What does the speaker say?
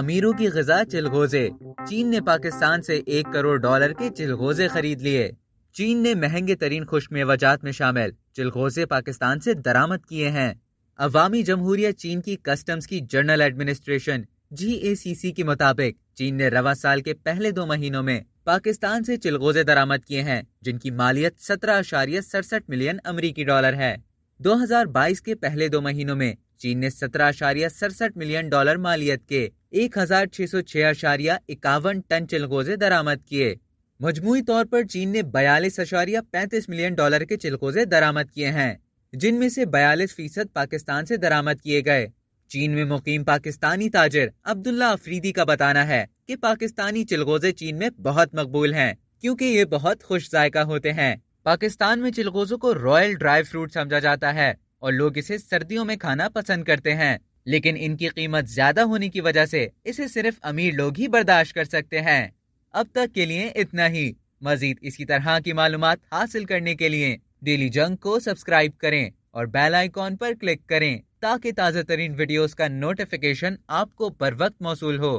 अमीरों की गजा चिलगोजे चीन ने पाकिस्तान से एक करोड़ डॉलर के चिलगोजे खरीद लिए चीन ने महंगे तरीन खुशमेवाजात में शामिल चिलगोजे पाकिस्तान से दरामद किए हैं अवामी जमहूरिया चीन की कस्टम्स की जनरल एडमिनिस्ट्रेशन जी ए सी सी के मुताबिक चीन ने रवा साल के पहले दो महीनों में पाकिस्तान से चिलगोजे दरामद किए हैं जिनकी मालियत सत्रह अशारिया सड़सठ मिलियन अमरीकी डॉलर है 2022 के पहले दो महीनों में चीन ने सत्रह अशारिया सड़सठ मिलियन डॉलर मालियत के एक हजार छह सौ छह अशारिया इक्यावन टन चिलगोजे दरामद किए मजमू तौर पर चीन ने बयालीस अशारिया पैंतीस मिलियन डॉलर के चिलगोजे दरामद किए हैं जिनमें से बयालीस फीसद पाकिस्तान से दरामद किए गए चीन में मुकीम पाकिस्तानी ताजर अब्दुल्ला अफरीदी का बताना है कि पाकिस्तानी चिलगोजे चीन में बहुत मकबूल हैं क्योंकि ये बहुत खुश जायका होते हैं पाकिस्तान में चिलगोजों को रॉयल ड्राई फ्रूट समझा जाता है और लोग इसे सर्दियों में खाना पसंद करते हैं लेकिन इनकी कीमत ज्यादा होने की वजह से इसे सिर्फ अमीर लोग ही बर्दाश्त कर सकते हैं अब तक के लिए इतना ही मजीद इसी तरह की मालूम हासिल करने के लिए डेली जंग को सब्सक्राइब करें और बेल आइकॉन पर क्लिक करें ताकि ताज़ा तरीन वीडियोज का नोटिफिकेशन आपको बर वक्त मौसू हो